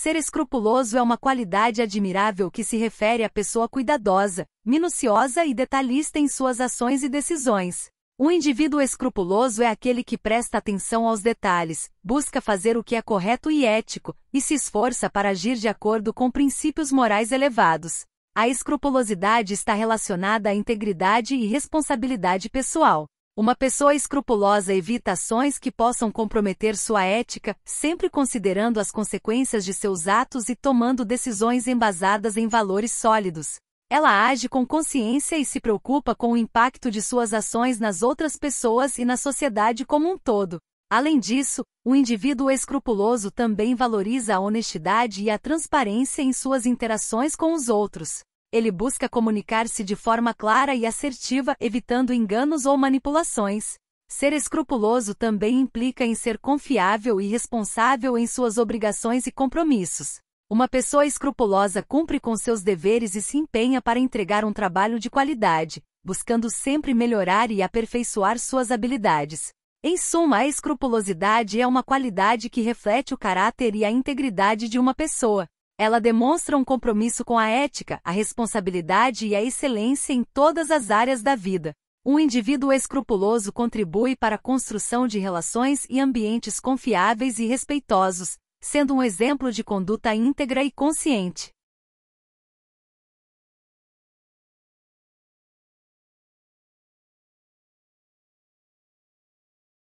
Ser escrupuloso é uma qualidade admirável que se refere à pessoa cuidadosa, minuciosa e detalhista em suas ações e decisões. Um indivíduo escrupuloso é aquele que presta atenção aos detalhes, busca fazer o que é correto e ético, e se esforça para agir de acordo com princípios morais elevados. A escrupulosidade está relacionada à integridade e responsabilidade pessoal. Uma pessoa escrupulosa evita ações que possam comprometer sua ética, sempre considerando as consequências de seus atos e tomando decisões embasadas em valores sólidos. Ela age com consciência e se preocupa com o impacto de suas ações nas outras pessoas e na sociedade como um todo. Além disso, o indivíduo escrupuloso também valoriza a honestidade e a transparência em suas interações com os outros. Ele busca comunicar-se de forma clara e assertiva, evitando enganos ou manipulações. Ser escrupuloso também implica em ser confiável e responsável em suas obrigações e compromissos. Uma pessoa escrupulosa cumpre com seus deveres e se empenha para entregar um trabalho de qualidade, buscando sempre melhorar e aperfeiçoar suas habilidades. Em suma, a escrupulosidade é uma qualidade que reflete o caráter e a integridade de uma pessoa. Ela demonstra um compromisso com a ética, a responsabilidade e a excelência em todas as áreas da vida. Um indivíduo escrupuloso contribui para a construção de relações e ambientes confiáveis e respeitosos, sendo um exemplo de conduta íntegra e consciente.